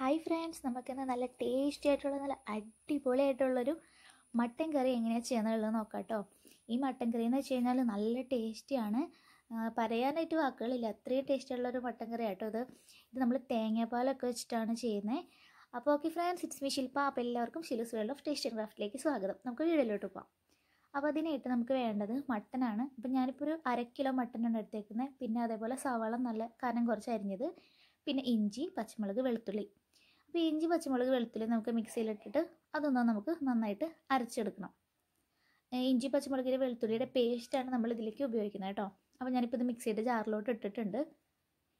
hi friends നമുക്കിന്ന് നല്ല tasty ആയിട്ടുള്ള നല്ല അടിപൊളിയായിട്ടുള്ളൊരു മട്ടൻ കറി എങ്ങനെയാണ് ചെയ്യുന്നുള്ളത് നോക്കാം കേട്ടോ ഈ മട്ടൻ കറി എന്ന് വെച്ച് കഴിഞ്ഞാൽ നല്ല ടേസ്റ്റിയാണ് പറയാനായിട്ട് വാക്കുകളില്ല അത്രയും ഉള്ളൊരു മട്ടൻ കറി ആട്ടോ ഇത് ഇത് നമ്മൾ തേങ്ങാപ്പാലൊക്കെ വെച്ചിട്ടാണ് ചെയ്യുന്നത് അപ്പോൾ okay friends it's me Shilpa അപ്പോൾ എല്ലാവർക്കും Shilu's world of taste and ക്രാഫ്റ്റിലേക്ക് സ്വാഗതം നമുക്ക് വീഡിയോയിലോട്ട് പോകാം അപ്പോൾ അതിനായിട്ട് നമുക്ക് വേണ്ടത് മട്ടനാണ് അപ്പം ഞാനിപ്പോൾ ഒരു അര കിലോ മട്ടനാണ് എടുത്തേക്കുന്നത് പിന്നെ അതേപോലെ സവാളം നല്ല കനം കുറച്ച് അരിഞ്ഞത് പിന്നെ ഇഞ്ചി പച്ചമുളക് വെളുത്തുള്ളി ഇപ്പോൾ ഇഞ്ചി പച്ചമുളക് വെളുത്തുള്ളി നമുക്ക് മിക്സിയിലിട്ടിട്ട് അതൊന്ന് നമുക്ക് നന്നായിട്ട് അരച്ചെടുക്കണം ഇഞ്ചി പച്ചമുളകിൻ്റെ വെളുത്തുള്ളിയുടെ പേസ്റ്റാണ് നമ്മൾ ഇതിലേക്ക് ഉപയോഗിക്കുന്നത് കേട്ടോ അപ്പോൾ ഞാനിപ്പോൾ ഇത് മിക്സിയുടെ ജാറിലോട്ട് ഇട്ടിട്ടുണ്ട്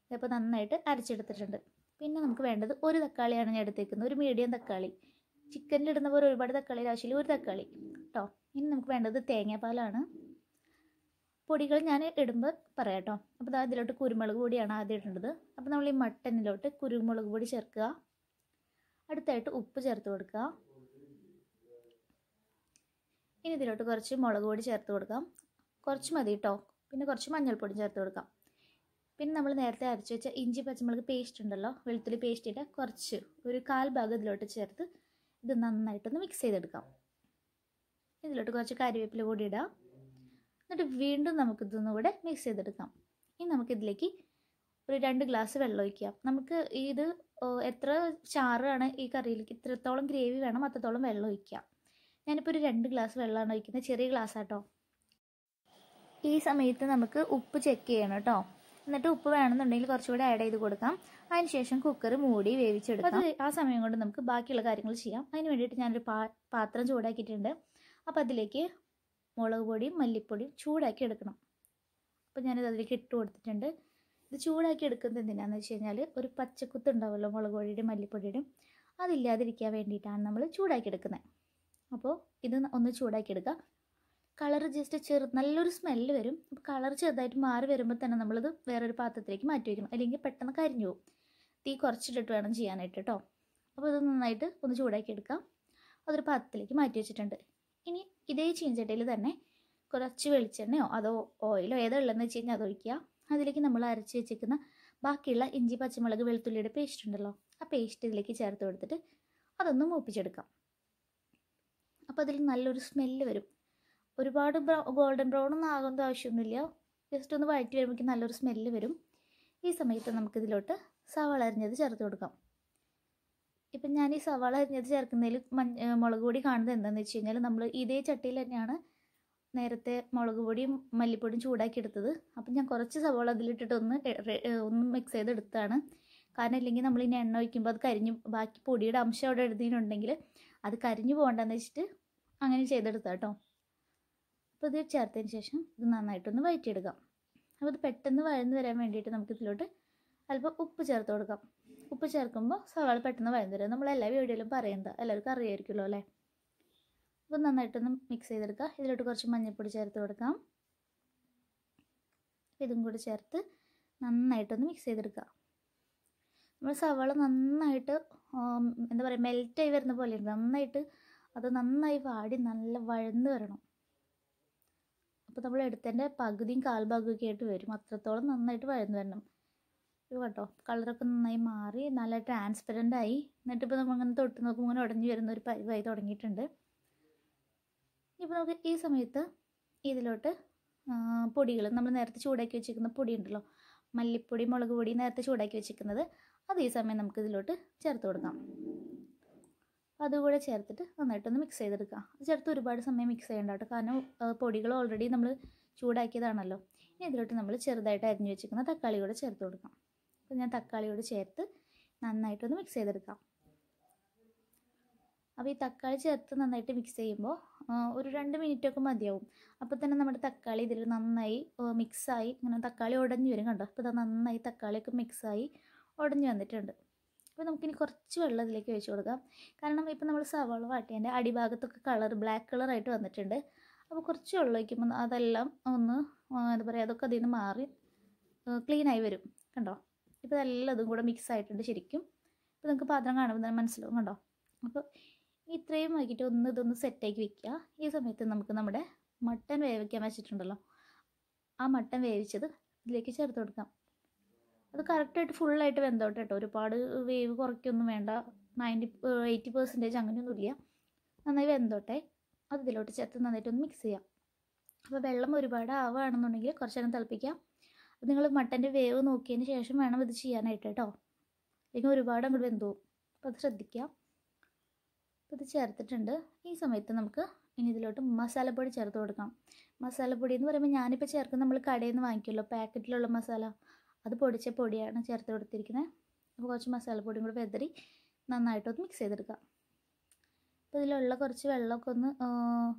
ഇതിപ്പോൾ നന്നായിട്ട് അരച്ചെടുത്തിട്ടുണ്ട് പിന്നെ നമുക്ക് വേണ്ടത് ഒരു തക്കാളിയാണ് ഞാൻ എടുത്തേക്കുന്നത് ഒരു മീഡിയം തക്കാളി ചിക്കനിലിടുന്ന പോലെ ഒരുപാട് തക്കാളി ആവശ്യമില്ല ഒരു തക്കാളി കേട്ടോ ഇനി നമുക്ക് വേണ്ടത് തേങ്ങാപ്പാലാണ് പൊടികൾ ഞാൻ ഇടുമ്പോൾ പറയാം കേട്ടോ അപ്പോൾ അതിലോട്ട് കുരുമുളക് പൊടിയാണ് ആദ്യം ഇടേണ്ടത് അപ്പോൾ നമ്മൾ ഈ മട്ടനിലോട്ട് കുരുമുളക് പൊടി ചേർക്കുക അടുത്തായിട്ട് ഉപ്പ് ചേർത്ത് കൊടുക്കുക ഇനി ഇതിലോട്ട് കുറച്ച് മുളക് പൊടി ചേർത്ത് കൊടുക്കാം കുറച്ച് മതി കേട്ടോ പിന്നെ കുറച്ച് മഞ്ഞൾപ്പൊടി ചേർത്ത് കൊടുക്കാം പിന്നെ നമ്മൾ നേരത്തെ അരച്ച് വെച്ച ഇഞ്ചി പച്ചമുളക് പേസ്റ്റ് ഉണ്ടല്ലോ വെളുത്തുള്ളി പേസ്റ്റ് ഇട്ട് കുറച്ച് ഒരു കാൽ ഭാഗം ഇതിലോട്ട് ചേർത്ത് ഇത് നന്നായിട്ടൊന്ന് മിക്സ് ചെയ്തെടുക്കാം ഇതിലോട്ട് കുറച്ച് കറിവേപ്പില കൂടി ഇടാം എന്നിട്ട് വീണ്ടും നമുക്കിതൊന്നും കൂടെ മിക്സ് ചെയ്തെടുക്കാം ഇനി നമുക്കിതിലേക്ക് ഒരു രണ്ട് ഗ്ലാസ് വെള്ളം ഒഴിക്കുക നമുക്ക് ഇത് എത്ര ചാറാണ് ഈ കറിയിലേക്ക് ഇത്രത്തോളം ഗ്രേവി വേണം അത്രത്തോളം വെള്ളം ഒഴിക്കുക ഞാനിപ്പോൾ ഒരു രണ്ട് ഗ്ലാസ് വെള്ളമാണ് ഒഴിക്കുന്നത് ചെറിയ ഗ്ലാസ് ആട്ടോ ഈ സമയത്ത് നമുക്ക് ഉപ്പ് ചെക്ക് ചെയ്യണം കേട്ടോ എന്നിട്ട് ഉപ്പ് വേണമെന്നുണ്ടെങ്കിൽ കുറച്ചുകൂടി ആഡ് ചെയ്ത് കൊടുക്കാം അതിനുശേഷം കുക്കർ മൂടി വേവിച്ചെടുക്കാം അത് ആ സമയം കൊണ്ട് നമുക്ക് ബാക്കിയുള്ള കാര്യങ്ങൾ ചെയ്യാം അതിന് വേണ്ടിയിട്ട് ഞാനൊരു പാ പാത്രം ചൂടാക്കിയിട്ടുണ്ട് അപ്പോൾ അതിലേക്ക് മുളക് പൊടിയും മല്ലിപ്പൊടിയും ചൂടാക്കി എടുക്കണം അപ്പോൾ ഞാനത് അതിലേക്ക് ഇട്ട് കൊടുത്തിട്ടുണ്ട് ഇത് ചൂടാക്കി എടുക്കുന്നത് എന്തിനാണെന്ന് വെച്ച് കഴിഞ്ഞാൽ ഒരു പച്ചക്കുത്ത് ഉണ്ടാവുമല്ലോ മുളക് പൊടിയുടെയും മല്ലിപ്പൊടിയുടെയും അതില്ലാതിരിക്കാൻ വേണ്ടിയിട്ടാണ് നമ്മൾ ചൂടാക്കി എടുക്കുന്നത് അപ്പോൾ ഇത് ഒന്ന് ചൂടാക്കി എടുക്കുക കളർ ജസ്റ്റ് ചെറു നല്ലൊരു സ്മെല്ല് വരും അപ്പോൾ കളർ ചെറുതായിട്ട് മാറി വരുമ്പോൾ തന്നെ നമ്മളിത് വേറൊരു പാത്രത്തിലേക്ക് മാറ്റി വയ്ക്കണം അല്ലെങ്കിൽ പെട്ടെന്ന് കരിഞ്ഞു പോകും തീ കുറച്ചിട്ടിട്ട് വേണം ചെയ്യാനായിട്ട് കേട്ടോ അപ്പോൾ ഇത് നന്നായിട്ട് ഒന്ന് ചൂടാക്കി എടുക്കാം അതൊരു പാത്രത്തിലേക്ക് മാറ്റി വെച്ചിട്ടുണ്ട് ഇനി ഇതേ ചീഞ്ചട്ടയിൽ തന്നെ കുറച്ച് വെളിച്ചെണ്ണയോ അതോ ഓയിലോ ഏതോ ഉള്ളതെന്ന് വെച്ച് കഴിഞ്ഞാൽ അത് ഒഴിക്കുക അതിലേക്ക് നമ്മൾ അരച്ച് വെച്ചേക്കുന്ന ബാക്കിയുള്ള ഇഞ്ചി പച്ചമുളക് വെളുത്തുള്ളിയുടെ പേസ്റ്റ് ഉണ്ടല്ലോ ആ പേസ്റ്റ് ഇതിലേക്ക് ചേർത്ത് കൊടുത്തിട്ട് അതൊന്ന് മൂപ്പിച്ചെടുക്കാം അപ്പോൾ അതിൽ നല്ലൊരു സ്മെല്ല് വരും ഒരുപാട് ബ്രൗ ഗോൾഡൻ ബ്രൗൺ ഒന്നും ആകേണ്ട ആവശ്യമൊന്നുമില്ല ജസ്റ്റ് ഒന്ന് വഴറ്റി വരുമ്പോഴേക്കും നല്ലൊരു സ്മെല്ല് വരും ഈ സമയത്ത് നമുക്കിതിലോട്ട് സവാള അരിഞ്ഞത് ചേർത്ത് കൊടുക്കാം ഇപ്പം ഞാൻ ഈ സവാള അരിഞ്ഞത് ചേർക്കുന്നതിൽ മഞ്ഞ മുളക് പൊടി കാണുന്നത് എന്താണെന്ന് വെച്ച് കഴിഞ്ഞാൽ നമ്മൾ ഇതേ ചട്ടിയിൽ തന്നെയാണ് നേരത്തെ മുളക് പൊടിയും മല്ലിപ്പൊടിയും ചൂടാക്കി എടുത്തത് അപ്പം ഞാൻ കുറച്ച് സവോള അതിലിട്ടിട്ട് ഒന്ന് ഒന്ന് മിക്സ് ചെയ്തെടുത്താണ് കാരണം ഇല്ലെങ്കിൽ നമ്മൾ ഇനി എണ്ണ ഒഴിക്കുമ്പോൾ അത് കരിഞ്ഞ് ബാക്കി പൊടിയുടെ അംശം അവിടെ എടുത്തിട്ടുണ്ടെങ്കിൽ അത് കരിഞ്ഞു പോകണ്ടെന്ന് വെച്ചിട്ട് അങ്ങനെ ചെയ്തെടുത്താം കേട്ടോ അപ്പോൾ ഇത് ചേർത്തതിന് ശേഷം ഇത് നന്നായിട്ടൊന്ന് വയറ്റിയെടുക്കാം അപ്പോൾ ഇത് പെട്ടെന്ന് വഴന്ന് വരാൻ വേണ്ടിയിട്ട് നമുക്ക് ഇതിലോട്ട് അല്പം ഉപ്പ് ചേർത്ത് കൊടുക്കാം ഉപ്പ് ചേർക്കുമ്പോൾ സവാള പെട്ടെന്ന് വഴന്ന് വരും നമ്മൾ എല്ലാ വീഡിയോയിലും പറയുന്നത് എല്ലാവർക്കും അറിയായിരിക്കുമല്ലോ അല്ലേ ഇത് നന്നായിട്ടൊന്ന് മിക്സ് ചെയ്തെടുക്കുക ഇതിലോട്ട് കുറച്ച് മഞ്ഞൾപ്പൊടി ചേർത്ത് കൊടുക്കാം ഇതും കൂടി ചേർത്ത് നന്നായിട്ടൊന്ന് മിക്സ് ചെയ്തെടുക്കുക നമ്മൾ സവാള നന്നായിട്ട് എന്താ പറയുക മെൽറ്റായി വരുന്ന പോലെ നന്നായിട്ട് അത് നന്നായി വാടി നല്ല വഴന്ന് വരണം അപ്പോൾ നമ്മൾ എടുത്തതിൻ്റെ പകുതിയും ഒക്കെ ആയിട്ട് വരും അത്രത്തോളം നന്നായിട്ട് വഴന്ന് വരണം ഇത് കേട്ടോ കളറൊക്കെ നന്നായി മാറി നല്ല ട്രാൻസ്പെറൻ്റ് ആയി എന്നിട്ടിപ്പോൾ നമ്മളിങ്ങനെ തൊട്ട് നോക്കുമ്പോൾ ഇങ്ങനെ ഉടഞ്ഞു വരുന്ന ഒരു പരിവായി തുടങ്ങിയിട്ടുണ്ട് ഇപ്പോൾ നമുക്ക് ഈ സമയത്ത് ഇതിലോട്ട് പൊടികൾ നമ്മൾ നേരത്തെ ചൂടാക്കി വെച്ചിരിക്കുന്ന പൊടി ഉണ്ടല്ലോ മല്ലിപ്പൊടി മുളക് പൊടി നേരത്തെ ചൂടാക്കി വെച്ചിരിക്കുന്നത് അത് ഈ സമയം നമുക്ക് ഇതിലോട്ട് ചേർത്ത് കൊടുക്കാം അതുകൂടെ ചേർത്തിട്ട് നന്നായിട്ടൊന്ന് മിക്സ് ചെയ്തെടുക്കാം അത് ചേർത്ത് ഒരുപാട് സമയം മിക്സ് ചെയ്യേണ്ട കേട്ടോ കാരണം പൊടികൾ ഓൾറെഡി നമ്മൾ ചൂടാക്കിയതാണല്ലോ ഇനി ഇതിലോട്ട് നമ്മൾ ചെറുതായിട്ട് അരിഞ്ഞു വെച്ചിരിക്കുന്ന തക്കാളി കൂടെ ചേർത്ത് കൊടുക്കാം അപ്പോൾ ഞാൻ തക്കാളിയോട് ചേർത്ത് നന്നായിട്ടൊന്ന് മിക്സ് ചെയ്തെടുക്കാം അപ്പോൾ ഈ തക്കാളി ചേർത്ത് നന്നായിട്ട് മിക്സ് ചെയ്യുമ്പോൾ ഒരു രണ്ട് മിനിറ്റ് ഒക്കെ മതിയാവും അപ്പോൾ തന്നെ നമ്മുടെ തക്കാളി ഇതിൽ നന്നായി മിക്സായി ഇങ്ങനെ തക്കാളി ഉടഞ്ഞു വരും കണ്ടോ അപ്പോൾ ഇത് നന്നായി തക്കാളിയൊക്കെ മിക്സായി ഉടഞ്ഞു വന്നിട്ടുണ്ട് അപ്പോൾ നമുക്കിനി കുറച്ച് വെള്ളം ഇതിലേക്ക് ഒഴിച്ചു കൊടുക്കാം കാരണം ഇപ്പോൾ നമ്മൾ സവാള വാട്ടിയതിൻ്റെ അടിഭാഗത്തൊക്കെ കളർ ബ്ലാക്ക് കളറായിട്ട് വന്നിട്ടുണ്ട് അപ്പോൾ കുറച്ച് വെള്ളം ഒഴിക്കുമ്പോൾ അതെല്ലാം ഒന്ന് എന്താ പറയുക അതൊക്കെ അതിൽ നിന്ന് മാറി ക്ലീനായി വരും കണ്ടോ ഇപ്പോൾ എല്ലാം അതും കൂടെ മിക്സ് ആയിട്ടുണ്ട് ശരിക്കും ഇപ്പോൾ നിങ്ങൾക്ക് പാത്രം കാണുമ്പോൾ തന്നെ മനസ്സിലാവും കണ്ടോ അപ്പോൾ ഇത്രയും ആക്കിയിട്ട് ഒന്ന് ഇതൊന്ന് സെറ്റാക്കി വെക്കുക ഈ സമയത്ത് നമുക്ക് നമ്മുടെ മട്ടൻ വേവിക്കാൻ വെച്ചിട്ടുണ്ടല്ലോ ആ മട്ടൻ വേവിച്ചത് ഇതിലേക്ക് ചേർത്ത് കൊടുക്കാം അത് കറക്റ്റായിട്ട് ഫുള്ളായിട്ട് വെന്തോട്ടെ കേട്ടോ ഒരുപാട് വേവ് കുറയ്ക്കൊന്നും വേണ്ട നയൻറ്റി എയ്റ്റി പെർസെൻറ്റേജ് അങ്ങനെയൊന്നുമില്ല നന്നായി വെന്തോട്ടെ അത് ഇതിലോട്ട് ചേർത്ത് ഒന്ന് മിക്സ് ചെയ്യാം അപ്പോൾ വെള്ളം ഒരുപാട് ആവുകയാണെന്നുണ്ടെങ്കിൽ കുറച്ച് നേരം തിളപ്പിക്കാം അത് നിങ്ങൾ മട്ടൻ്റെ വേവ് നോക്കിയതിന് ശേഷം വേണം ഇത് ചെയ്യാനായിട്ട് കേട്ടോ അല്ലെങ്കിൽ ഒരുപാട് അങ്ങോട്ട് വെന്തു അപ്പോൾ അത് ശ്രദ്ധിക്കാം അപ്പോൾ ഇത് ചേർത്തിട്ടുണ്ട് ഈ സമയത്ത് നമുക്ക് ഇനി ഇതിലോട്ട് മസാലപ്പൊടി ചേർത്ത് കൊടുക്കാം മസാലപ്പൊടി എന്ന് പറയുമ്പോൾ ഞാനിപ്പോൾ ചേർക്കുന്ന നമ്മൾ കടയിൽ നിന്ന് വാങ്ങിക്കുമല്ലോ പാക്കറ്റിലുള്ള മസാല അത് പൊടിച്ച പൊടിയാണ് ചേർത്ത് കൊടുത്തിരിക്കുന്നത് അപ്പോൾ കുറച്ച് മസാലപ്പൊടിയും കൂടി വെതറി നന്നായിട്ടൊന്ന് മിക്സ് ചെയ്തെടുക്കാം അപ്പോൾ ഇതിലുള്ള കുറച്ച് വെള്ളമൊക്കെ ഒന്ന്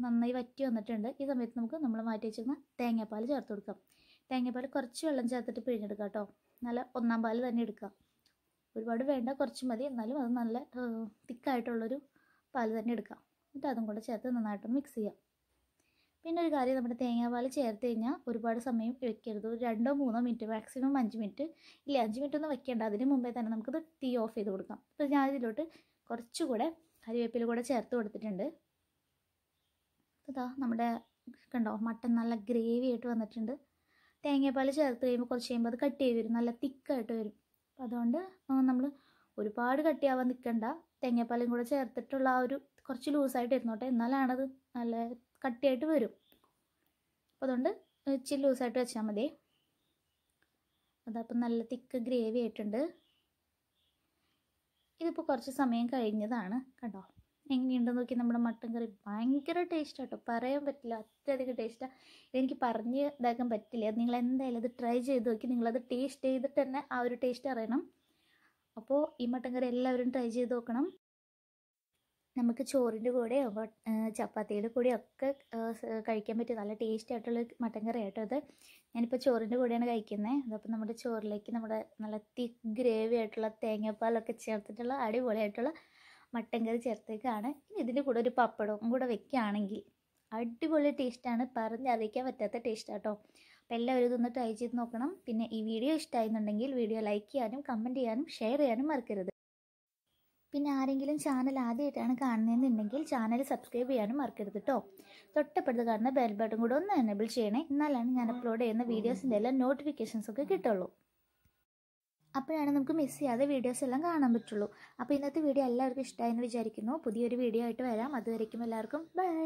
നന്നായി വറ്റി വന്നിട്ടുണ്ട് ഈ സമയത്ത് നമുക്ക് നമ്മൾ മാറ്റി വെച്ചിരുന്ന തേങ്ങാപ്പാൽ ചേർത്ത് കൊടുക്കാം തേങ്ങാപ്പാൽ കുറച്ച് വെള്ളം ചേർത്തിട്ട് പിഴിഞ്ഞെടുക്കാം കേട്ടോ നല്ല ഒന്നാം പാൽ തന്നെ എടുക്കാം ഒരുപാട് വേണ്ട കുറച്ച് മതി എന്നാലും അത് നല്ല തിക്കായിട്ടുള്ളൊരു പാൽ തന്നെ എടുക്കാം എന്നിട്ട് അതും കൂടെ ചേർത്ത് നന്നായിട്ട് മിക്സ് ചെയ്യാം പിന്നെ ഒരു കാര്യം നമ്മുടെ തേങ്ങാപാൽ ചേർത്ത് കഴിഞ്ഞാൽ ഒരുപാട് സമയം വെക്കരുത് ഒരു രണ്ടോ മൂന്നോ മിനിറ്റ് മാക്സിമം അഞ്ച് മിനിറ്റ് ഇല്ല അഞ്ച് മിനിറ്റ് ഒന്നും വെക്കേണ്ട അതിന് മുമ്പേ തന്നെ നമുക്കത് തീ ഓഫ് ചെയ്ത് കൊടുക്കാം അപ്പോൾ ഞാൻ ഇതിലോട്ട് കുറച്ചുകൂടെ കറിവേപ്പില കൂടെ ചേർത്ത് കൊടുത്തിട്ടുണ്ട് ഇതാ നമ്മുടെ കണ്ടോ മട്ടൻ നല്ല ഗ്രേവി ആയിട്ട് വന്നിട്ടുണ്ട് തേങ്ങാപ്പാൽ ചേർത്ത് കഴിയുമ്പോൾ കുറച്ച് കഴിയുമ്പോൾ അത് കട്ട് ചെയ്ത് വരും നല്ല തിക്കായിട്ട് വരും അതുകൊണ്ട് നമ്മൾ ഒരുപാട് കട്ടിയാവാൻ നിൽക്കണ്ട തേങ്ങാപ്പാലും കൂടെ ചേർത്തിട്ടുള്ള ആ ഒരു കുറച്ച് ലൂസായിട്ട് ഇരുന്നോട്ടെ എന്നാലാണത് നല്ല കട്ടിയായിട്ട് വരും അപ്പോൾ അതുകൊണ്ട് ഇച്ചിരി ലൂസായിട്ട് വെച്ചാൽ മതി അതപ്പം നല്ല തിക്ക് ഗ്രേവി ആയിട്ടുണ്ട് ഇതിപ്പോൾ കുറച്ച് സമയം കഴിഞ്ഞതാണ് കണ്ടോ എങ്ങനെയുണ്ട് നോക്കി നമ്മുടെ മട്ടൻ കറി ഭയങ്കര ടേസ്റ്റ് ആട്ടോ പറയാൻ പറ്റില്ല അത്യധികം ടേസ്റ്റാണ് ഇതെനിക്ക് പറഞ്ഞ് ഇതാക്കാൻ പറ്റില്ല നിങ്ങൾ എന്തായാലും അത് ട്രൈ ചെയ്ത് നോക്കി നിങ്ങളത് ടേസ്റ്റ് ചെയ്തിട്ട് തന്നെ ആ ഒരു ടേസ്റ്റ് അറിയണം അപ്പോൾ ഈ മട്ടൻ കറി എല്ലാവരും ട്രൈ ചെയ്ത് നോക്കണം നമുക്ക് ചോറിൻ്റെ കൂടെയോ ചപ്പാത്തിയുടെ കൂടെയോ ഒക്കെ കഴിക്കാൻ പറ്റിയ നല്ല ടേസ്റ്റ് ആയിട്ടുള്ള മട്ടൻ കറി ആയിട്ടോ അത് ഞാനിപ്പോൾ ചോറിൻ്റെ കൂടെയാണ് കഴിക്കുന്നത് അതപ്പോൾ നമ്മുടെ ചോറിലേക്ക് നമ്മുടെ നല്ല തിക്ക് ഗ്രേവി ആയിട്ടുള്ള തേങ്ങാപ്പാലൊക്കെ ചേർത്തിട്ടുള്ള അടിപൊളിയായിട്ടുള്ള മട്ടൻ കറി ചേർത്തേക്കാണ് ഇനി ഇതിൻ്റെ കൂടെ ഒരു പപ്പടവും കൂടെ വെക്കുകയാണെങ്കിൽ അടിപൊളി ടേസ്റ്റാണ് പറഞ്ഞറിയിക്കാൻ പറ്റാത്ത ടേസ്റ്റ് ആട്ടോ അപ്പം എല്ലാവരും ഇതൊന്ന് ട്രൈ ചെയ്ത് നോക്കണം പിന്നെ ഈ വീഡിയോ ഇഷ്ടമായിരുന്നുണ്ടെങ്കിൽ വീഡിയോ ലൈക്ക് ചെയ്യാനും കമൻറ്റ് ചെയ്യാനും ഷെയർ ചെയ്യാനും മറക്കരുത് പിന്നെ ആരെങ്കിലും ചാനൽ ആദ്യമായിട്ടാണ് കാണുന്നതെന്നുണ്ടെങ്കിൽ ചാനൽ സബ്സ്ക്രൈബ് ചെയ്യാനും മറക്കരുത് കേട്ടോ തൊട്ടപ്പെടുത്ത് കാണുന്ന ബെൽ ബട്ടൺ കൂടെ ഒന്ന് എനേബിൾ ചെയ്യണേ എന്നാലാണ് ഞാൻ അപ്ലോഡ് ചെയ്യുന്ന വീഡിയോസിൻ്റെ എല്ലാം നോട്ടിഫിക്കേഷൻസ് ഒക്കെ കിട്ടുള്ളൂ അപ്പോഴാണ് നമുക്ക് മിസ് ചെയ്യാതെ വീഡിയോസ് എല്ലാം കാണാൻ പറ്റുള്ളൂ അപ്പോൾ ഇന്നത്തെ വീഡിയോ എല്ലാവർക്കും ഇഷ്ടമായെന്ന് വിചാരിക്കുന്നു പുതിയൊരു വീഡിയോ ആയിട്ട് വരാം അതുവരയ്ക്കും എല്ലാവർക്കും ബൈ